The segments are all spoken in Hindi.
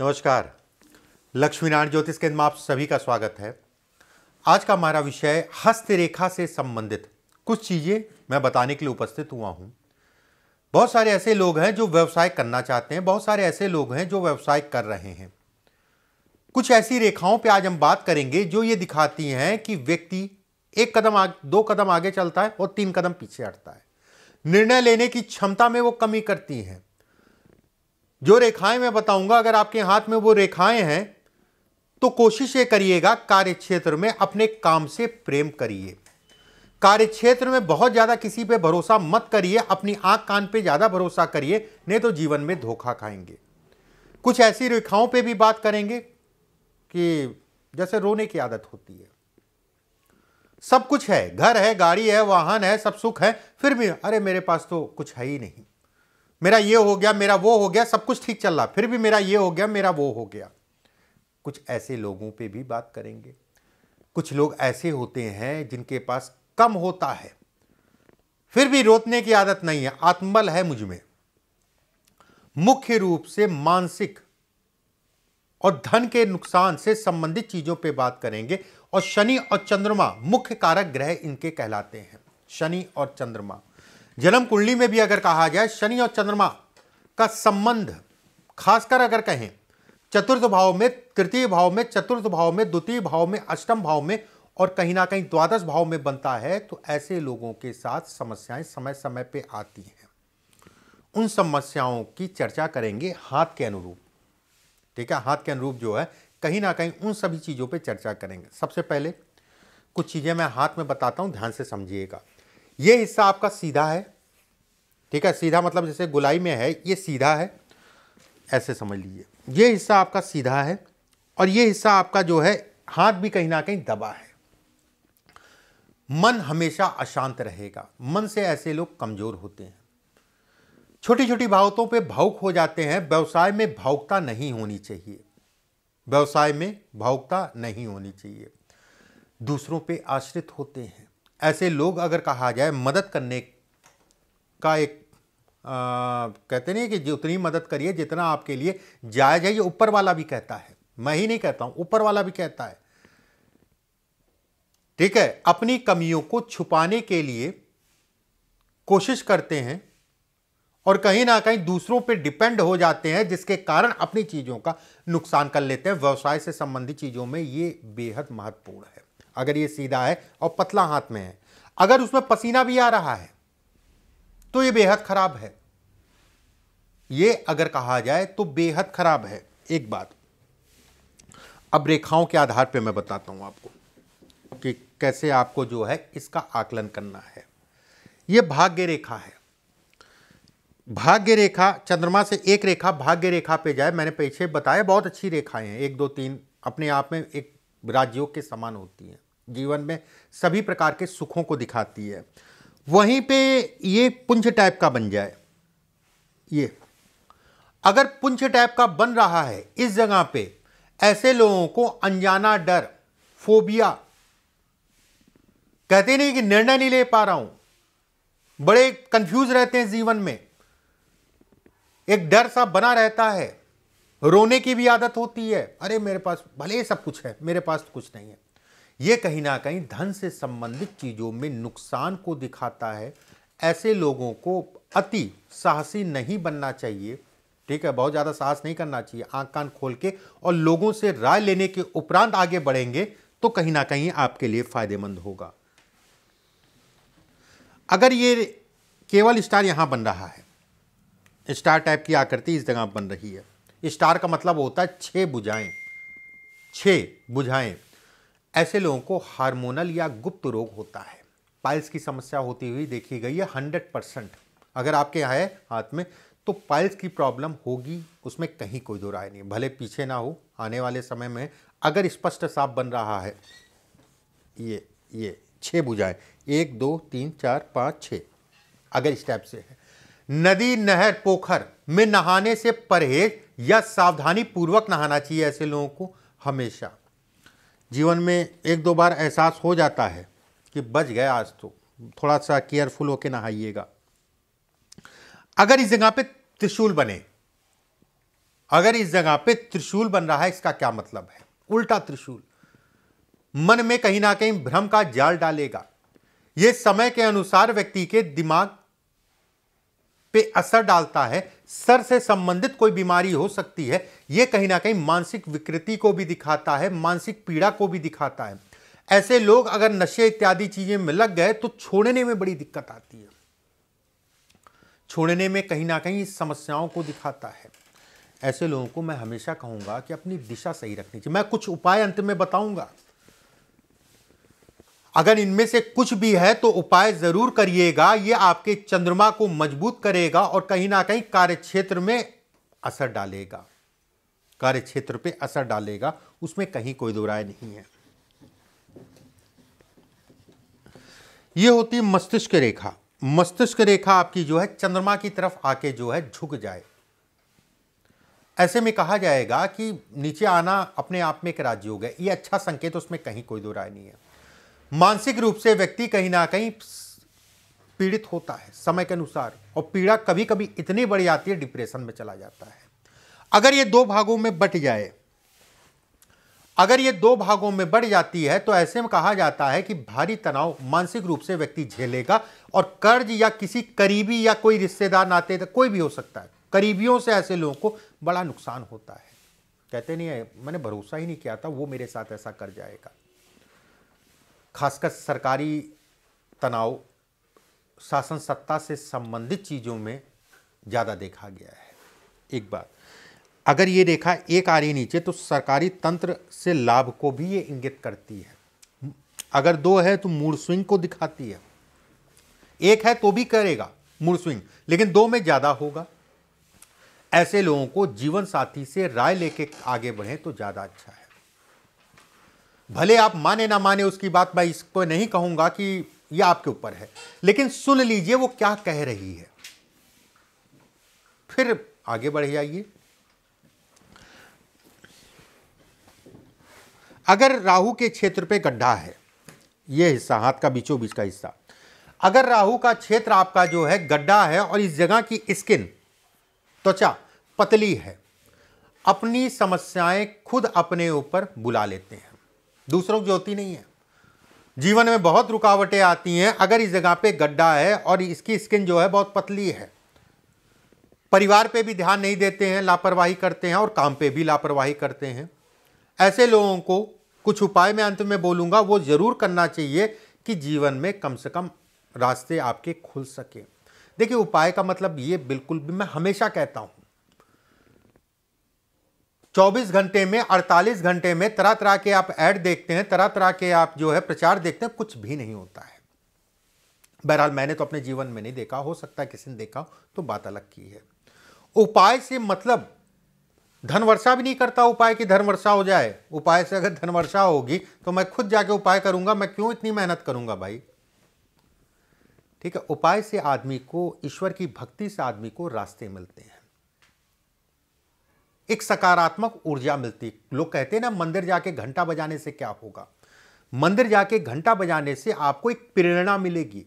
नमस्कार लक्ष्मीनारायण ज्योतिष केंद्र में आप सभी का स्वागत है आज का हमारा विषय हस्तरेखा से संबंधित कुछ चीज़ें मैं बताने के लिए उपस्थित हुआ हूँ बहुत सारे ऐसे लोग हैं जो व्यवसाय करना चाहते हैं बहुत सारे ऐसे लोग हैं जो व्यवसाय कर रहे हैं कुछ ऐसी रेखाओं पे आज हम बात करेंगे जो ये दिखाती हैं कि व्यक्ति एक कदम आग, दो कदम आगे चलता है और तीन कदम पीछे हटता है निर्णय लेने की क्षमता में वो कमी करती हैं जो रेखाएं मैं बताऊंगा अगर आपके हाथ में वो रेखाएं हैं तो कोशिश ये करिएगा कार्य क्षेत्र में अपने काम से प्रेम करिए कार्य क्षेत्र में बहुत ज़्यादा किसी पे भरोसा मत करिए अपनी आंख कान पे ज़्यादा भरोसा करिए नहीं तो जीवन में धोखा खाएंगे कुछ ऐसी रेखाओं पे भी बात करेंगे कि जैसे रोने की आदत होती है सब कुछ है घर है गाड़ी है वाहन है सब सुख है फिर भी अरे मेरे पास तो कुछ है ही नहीं मेरा ये हो गया मेरा वो हो गया सब कुछ ठीक चल रहा फिर भी मेरा ये हो गया मेरा वो हो गया कुछ ऐसे लोगों पे भी बात करेंगे कुछ लोग ऐसे होते हैं जिनके पास कम होता है फिर भी रोतने की आदत नहीं है आत्मबल है मुझ में मुख्य रूप से मानसिक और धन के नुकसान से संबंधित चीजों पे बात करेंगे और शनि और चंद्रमा मुख्य कारक ग्रह इनके कहलाते हैं शनि और चंद्रमा जन्म कुंडली में भी अगर कहा जाए शनि और चंद्रमा का संबंध खासकर अगर कहें चतुर्थ भाव में तृतीय भाव में चतुर्थ भाव में द्वितीय भाव में अष्टम भाव में और कहीं ना कहीं द्वादश भाव में बनता है तो ऐसे लोगों के साथ समस्याएं समय समय पे आती हैं उन समस्याओं की चर्चा करेंगे हाथ के अनुरूप ठीक है हाथ के अनुरूप जो है कहीं ना कहीं उन सभी चीज़ों पे चर्चा करेंगे सबसे पहले कुछ चीज़ें मैं हाथ में बताता हूँ ध्यान से समझिएगा ये हिस्सा आपका सीधा है ठीक है सीधा मतलब जैसे गुलाई में है ये सीधा है ऐसे समझ लीजिए ये हिस्सा आपका सीधा है और ये हिस्सा आपका जो है हाथ भी कहीं ना कहीं दबा है मन हमेशा अशांत रहेगा मन से ऐसे लोग कमज़ोर होते हैं छोटी छोटी भावतों पे भावुक हो जाते हैं व्यवसाय में भावुकता नहीं होनी चाहिए व्यवसाय में भावुकता नहीं होनी चाहिए दूसरों पे आश्रित होते हैं ऐसे लोग अगर कहा जाए मदद करने का एक आ, कहते नहीं कि उतनी मदद करिए जितना आपके लिए जायज है ये ऊपर वाला भी कहता है मैं ही नहीं कहता हूं ऊपर वाला भी कहता है ठीक है अपनी कमियों को छुपाने के लिए कोशिश करते हैं और कहीं ना कहीं दूसरों पे डिपेंड हो जाते हैं जिसके कारण अपनी चीज़ों का नुकसान कर लेते हैं व्यवसाय से संबंधित चीज़ों में ये बेहद महत्वपूर्ण है अगर ये सीधा है और पतला हाथ में है अगर उसमें पसीना भी आ रहा है तो ये बेहद खराब है ये अगर कहा जाए तो बेहद खराब है एक बात अब रेखाओं के आधार पर मैं बताता हूं आपको कि कैसे आपको जो है इसका आकलन करना है यह भाग्य रेखा है भाग्य रेखा चंद्रमा से एक रेखा भाग्य रेखा पे जाए मैंने पीछे बताया बहुत अच्छी रेखाएं हैं एक दो तीन अपने आप में एक राज्यों के समान होती हैं जीवन में सभी प्रकार के सुखों को दिखाती है वहीं पे ये पुंज टाइप का बन जाए ये अगर पुंज टाइप का बन रहा है इस जगह पे ऐसे लोगों को अनजाना डर फोबिया कहते नहीं कि निर्णय नहीं ले पा रहा हूं बड़े कंफ्यूज रहते हैं जीवन में एक डर सा बना रहता है रोने की भी आदत होती है अरे मेरे पास भले सब कुछ है मेरे पास तो कुछ नहीं है ये कहीं ना कहीं धन से संबंधित चीज़ों में नुकसान को दिखाता है ऐसे लोगों को अति साहसी नहीं बनना चाहिए ठीक है बहुत ज़्यादा साहस नहीं करना चाहिए आँख कान खोल के और लोगों से राय लेने के उपरांत आगे बढ़ेंगे तो कहीं ना कहीं आपके लिए फायदेमंद होगा अगर ये केवल स्टार यहाँ बन रहा है स्टार टाइप की आकृति इस जगह बन रही है स्टार का मतलब होता है छः बुझाएँ छः बुझाएँ ऐसे लोगों को हार्मोनल या गुप्त रोग होता है पाइल्स की समस्या होती हुई देखी गई है हंड्रेड परसेंट अगर आपके यहाँ है हाथ में तो पाइल्स की प्रॉब्लम होगी उसमें कहीं कोई दो राय नहीं भले पीछे ना हो आने वाले समय में अगर स्पष्ट साफ बन रहा है ये ये छः बुझाएं एक दो तीन चार पाँच छः अगर इस टाइप से है नदी नहर पोखर में नहाने से परहेज या सावधानी पूर्वक नहाना चाहिए ऐसे लोगों को हमेशा जीवन में एक दो बार एहसास हो जाता है कि बच गया आज तो थोड़ा सा केयरफुल होकर नहाइएगा अगर इस जगह पे त्रिशूल बने अगर इस जगह पे त्रिशूल बन रहा है इसका क्या मतलब है उल्टा त्रिशूल मन में कहीं ना कहीं भ्रम का जाल डालेगा यह समय के अनुसार व्यक्ति के दिमाग पे असर डालता है सर से संबंधित कोई बीमारी हो सकती है ये कहीं ना कहीं मानसिक विकृति को भी दिखाता है मानसिक पीड़ा को भी दिखाता है ऐसे लोग अगर नशे इत्यादि चीजें में लग गए तो छोड़ने में बड़ी दिक्कत आती है छोड़ने में कहीं ना कहीं समस्याओं को दिखाता है ऐसे लोगों को मैं हमेशा कहूंगा कि अपनी दिशा सही रखनी चाहिए मैं कुछ उपाय अंत में बताऊंगा अगर इनमें से कुछ भी है तो उपाय जरूर करिएगा ये आपके चंद्रमा को मजबूत करेगा और कहीं ना कहीं कार्य क्षेत्र में असर डालेगा कार्य क्षेत्र पर असर डालेगा उसमें कहीं कोई दो राय नहीं है ये होती मस्तिष्क रेखा मस्तिष्क रेखा आपकी जो है चंद्रमा की तरफ आके जो है झुक जाए ऐसे में कहा जाएगा कि नीचे आना अपने आप में एक हो गया ये अच्छा संकेत उसमें कहीं कोई दो राय नहीं है मानसिक रूप से व्यक्ति कहीं ना कहीं पीड़ित होता है समय के अनुसार और पीड़ा कभी कभी इतनी बड़ी आती है डिप्रेशन में चला जाता है अगर ये दो भागों में बट जाए अगर ये दो भागों में बढ़ जाती है तो ऐसे में कहा जाता है कि भारी तनाव मानसिक रूप से व्यक्ति झेलेगा और कर्ज या किसी करीबी या कोई रिश्तेदार नाते कोई भी हो सकता है करीबियों से ऐसे लोगों को बड़ा नुकसान होता है कहते नहीं है मैंने भरोसा ही नहीं किया था वो मेरे साथ ऐसा कर जाएगा खासकर सरकारी तनाव शासन सत्ता से संबंधित चीज़ों में ज़्यादा देखा गया है एक बात अगर ये रेखा एक आ रही नीचे तो सरकारी तंत्र से लाभ को भी ये इंगित करती है अगर दो है तो मूड स्विंग को दिखाती है एक है तो भी करेगा मूड स्विंग लेकिन दो में ज़्यादा होगा ऐसे लोगों को जीवन साथी से राय लेके आगे बढ़ें तो ज़्यादा अच्छा है भले आप माने ना माने उसकी बात मैं इसको नहीं कहूंगा कि यह आपके ऊपर है लेकिन सुन लीजिए वो क्या कह रही है फिर आगे बढ़ जाइए अगर राहु के क्षेत्र पे गड्ढा है ये हिस्सा हाथ का बीचों बीच का हिस्सा अगर राहु का क्षेत्र आपका जो है गड्ढा है और इस जगह की स्किन त्वचा पतली है अपनी समस्याएं खुद अपने ऊपर बुला लेते हैं दूसरों की होती नहीं है जीवन में बहुत रुकावटें आती हैं अगर इस जगह पे गड्ढा है और इसकी स्किन जो है बहुत पतली है परिवार पे भी ध्यान नहीं देते हैं लापरवाही करते हैं और काम पे भी लापरवाही करते हैं ऐसे लोगों को कुछ उपाय मैं अंत में बोलूँगा वो ज़रूर करना चाहिए कि जीवन में कम से कम रास्ते आपके खुल सकें देखिए उपाय का मतलब ये बिल्कुल भी मैं हमेशा कहता हूँ 24 घंटे में 48 घंटे में तरह तरह के आप ऐड देखते हैं तरह तरह के आप जो है प्रचार देखते हैं कुछ भी नहीं होता है बहरहाल मैंने तो अपने जीवन में नहीं देखा हो सकता है किसी ने देखा तो बात अलग की है उपाय से मतलब धन वर्षा भी नहीं करता उपाय की धन वर्षा हो जाए उपाय से अगर धन वर्षा होगी तो मैं खुद जाके उपाय करूंगा मैं क्यों इतनी मेहनत करूंगा भाई ठीक है उपाय से आदमी को ईश्वर की भक्ति से आदमी को रास्ते मिलते हैं एक सकारात्मक ऊर्जा मिलती लोग कहते हैं ना मंदिर जाके घंटा बजाने से क्या होगा मंदिर जाके घंटा बजाने से आपको एक प्रेरणा मिलेगी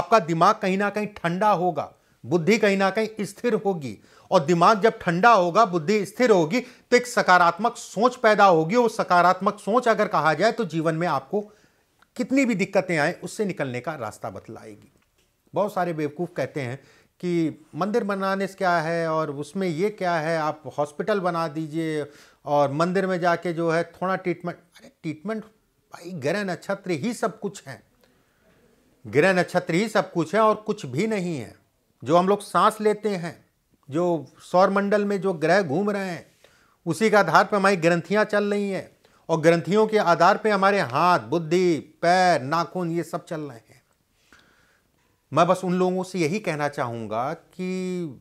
आपका दिमाग कहीं ना कहीं ठंडा होगा बुद्धि कहीं ना कहीं स्थिर होगी और दिमाग जब ठंडा होगा बुद्धि स्थिर होगी तो एक सकारात्मक सोच पैदा होगी और सकारात्मक सोच अगर कहा जाए तो जीवन में आपको कितनी भी दिक्कतें आए उससे निकलने का रास्ता बतलाएगी बहुत सारे बेवकूफ़ कहते हैं कि मंदिर बनाने से क्या है और उसमें ये क्या है आप हॉस्पिटल बना दीजिए और मंदिर में जाके जो है थोड़ा ट्रीटमेंट अरे ट्रीटमेंट भाई ग्रह नक्षत्र ही सब कुछ है ग्रह नक्षत्र ही सब कुछ है और कुछ भी नहीं है जो हम लोग सांस लेते हैं जो सौरमंडल में जो ग्रह घूम रहे हैं उसी के आधार पर हमारी ग्रंथियाँ चल रही हैं और ग्रंथियों के आधार पर हमारे हाथ बुद्धि पैर नाखून ये सब चल रहे हैं मैं बस उन लोगों से यही कहना चाहूँगा कि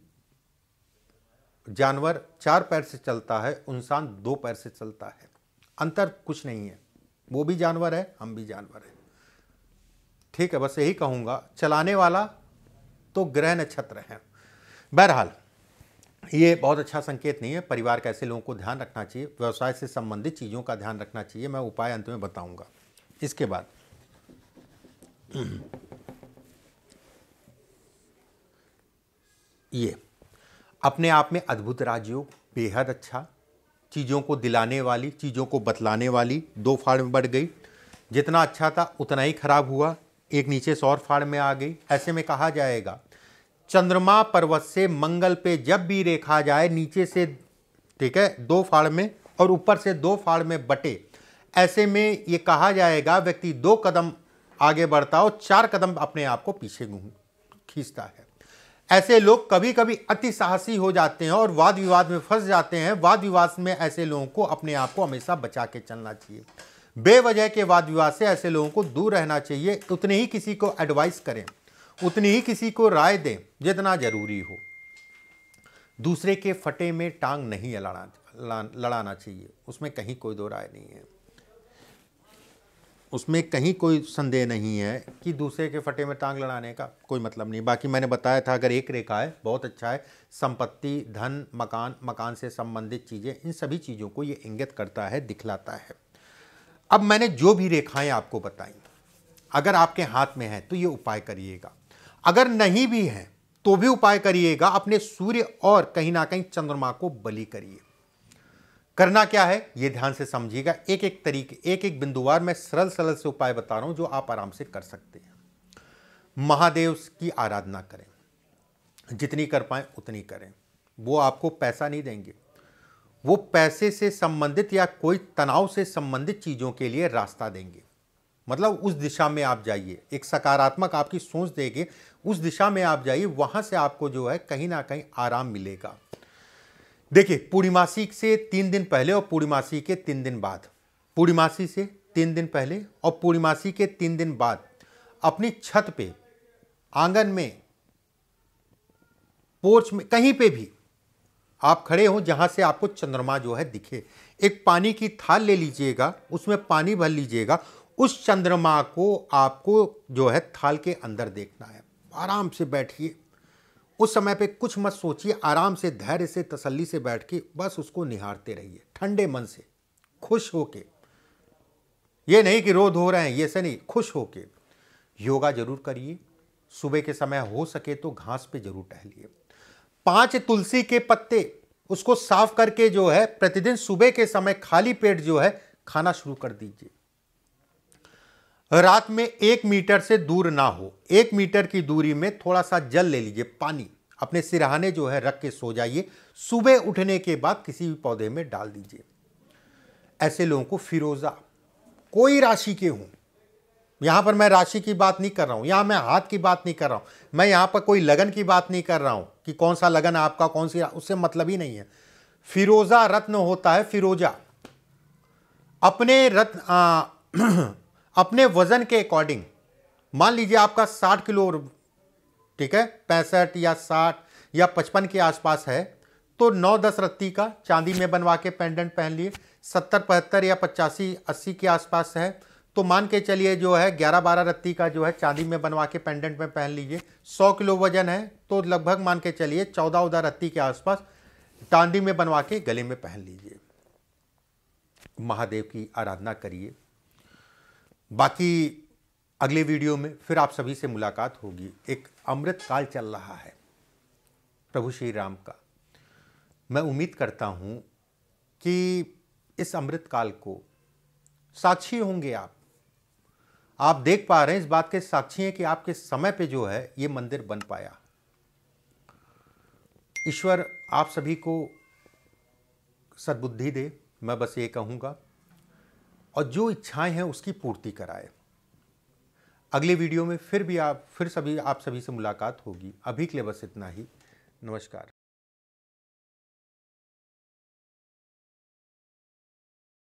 जानवर चार पैर से चलता है इंसान दो पैर से चलता है अंतर कुछ नहीं है वो भी जानवर है हम भी जानवर हैं ठीक है बस यही कहूँगा चलाने वाला तो ग्रह नक्षत्र है बहरहाल ये बहुत अच्छा संकेत नहीं है परिवार के ऐसे लोगों को ध्यान रखना चाहिए व्यवसाय से संबंधित चीज़ों का ध्यान रखना चाहिए मैं उपाय अंत में बताऊंगा इसके बाद ये अपने आप में अद्भुत राजयोग बेहद अच्छा चीज़ों को दिलाने वाली चीज़ों को बतलाने वाली दो फाड़ में बढ़ गई जितना अच्छा था उतना ही खराब हुआ एक नीचे सौर फाड़ में आ गई ऐसे में कहा जाएगा चंद्रमा पर्वत से मंगल पे जब भी रेखा जाए नीचे से ठीक है दो फाड़ में और ऊपर से दो फाड़ में बटे ऐसे में ये कहा जाएगा व्यक्ति दो कदम आगे बढ़ता हो चार कदम अपने आप को पीछे घूम खींचता है ऐसे लोग कभी कभी अति साहसी हो जाते हैं और वाद विवाद में फंस जाते हैं वाद विवाद में ऐसे लोगों को अपने आप को हमेशा बचा के चलना चाहिए बेवजह के वाद विवाद से ऐसे लोगों को दूर रहना चाहिए उतने ही किसी को एडवाइस करें उतनी ही किसी को राय दें जितना जरूरी हो दूसरे के फटे में टांग नहीं लड़ा लड़ाना चाहिए उसमें कहीं कोई दो राय नहीं है उसमें कहीं कोई संदेह नहीं है कि दूसरे के फटे में टांग लड़ाने का कोई मतलब नहीं बाकी मैंने बताया था अगर एक रेखा है बहुत अच्छा है संपत्ति धन मकान मकान से संबंधित चीज़ें इन सभी चीज़ों को ये इंगित करता है दिखलाता है अब मैंने जो भी रेखाएं आपको बताई अगर आपके हाथ में हैं तो ये उपाय करिएगा अगर नहीं भी हैं तो भी उपाय करिएगा अपने सूर्य और कहीं ना कहीं चंद्रमा को बली करिए करना क्या है ये ध्यान से समझिएगा एक एक तरीके एक एक बिंदुवार मैं सरल सरल से उपाय बता रहा हूँ जो आप आराम से कर सकते हैं महादेव की आराधना करें जितनी कर पाए उतनी करें वो आपको पैसा नहीं देंगे वो पैसे से संबंधित या कोई तनाव से संबंधित चीज़ों के लिए रास्ता देंगे मतलब उस दिशा में आप जाइए एक सकारात्मक आपकी सोच देंगे उस दिशा में आप जाइए वहां से आपको जो है कहीं ना कहीं आराम मिलेगा देखिए पूर्णिमासी से तीन दिन पहले और पूर्णिमासी के तीन दिन बाद पूर्णिमासी से तीन दिन पहले और पूर्णिमासी के तीन दिन बाद अपनी छत पे आंगन में पोर्च में कहीं पे भी आप खड़े हों जहाँ से आपको चंद्रमा जो है दिखे एक पानी की थाल ले लीजिएगा उसमें पानी भर लीजिएगा उस चंद्रमा को आपको जो है थाल के अंदर देखना है आराम से बैठिए उस समय पे कुछ मत सोचिए आराम से धैर्य से तसल्ली से बैठ के बस उसको निहारते रहिए ठंडे मन से खुश होके ये नहीं कि रोध हो रहे हैं ये से नहीं खुश होके योगा जरूर करिए सुबह के समय हो सके तो घास पे जरूर टहलिए पांच तुलसी के पत्ते उसको साफ करके जो है प्रतिदिन सुबह के समय खाली पेट जो है खाना शुरू कर दीजिए रात में एक मीटर से दूर ना हो एक मीटर की दूरी में थोड़ा सा जल ले लीजिए पानी अपने सिरहाने जो है रख के सो जाइए सुबह उठने के बाद किसी भी पौधे में डाल दीजिए ऐसे लोगों को फिरोज़ा कोई राशि के हूं यहाँ पर मैं राशि की बात नहीं कर रहा हूँ यहाँ मैं हाथ की बात नहीं कर रहा हूँ मैं यहाँ पर कोई लगन की बात नहीं कर रहा हूँ कि कौन सा लगन आपका कौन सी उससे मतलब ही नहीं है फिरोज़ा रत्न होता है फिरोजा अपने रत्न अपने वजन के अकॉर्डिंग मान लीजिए आपका 60 किलो ठीक है पैंसठ या 60 या 55 के आसपास है तो 9-10 रत्ती का चांदी में बनवा के पेंडेंट पहन लिए 70 पहत्तर या पचासी अस्सी के आसपास है तो मान के चलिए जो है 11-12 रत्ती का जो है चांदी में बनवा के पेंडेंट में पहन लीजिए 100 किलो वजन है तो लगभग मान के चलिए 14-14 रत्ती के आसपास चांदी में बनवा के गले में पहन लीजिए महादेव की आराधना करिए बाकी अगले वीडियो में फिर आप सभी से मुलाकात होगी एक अमृत काल चल रहा है प्रभु श्री राम का मैं उम्मीद करता हूँ कि इस अमृत काल को साक्षी होंगे आप आप देख पा रहे हैं इस बात के साक्षी हैं कि आपके समय पे जो है ये मंदिर बन पाया ईश्वर आप सभी को सद्बुद्धि दे मैं बस ये कहूँगा और जो इच्छाएं हैं उसकी पूर्ति कराए अगले वीडियो में फिर भी आप फिर सभी आप सभी से मुलाकात होगी अभी के लिए बस इतना ही नमस्कार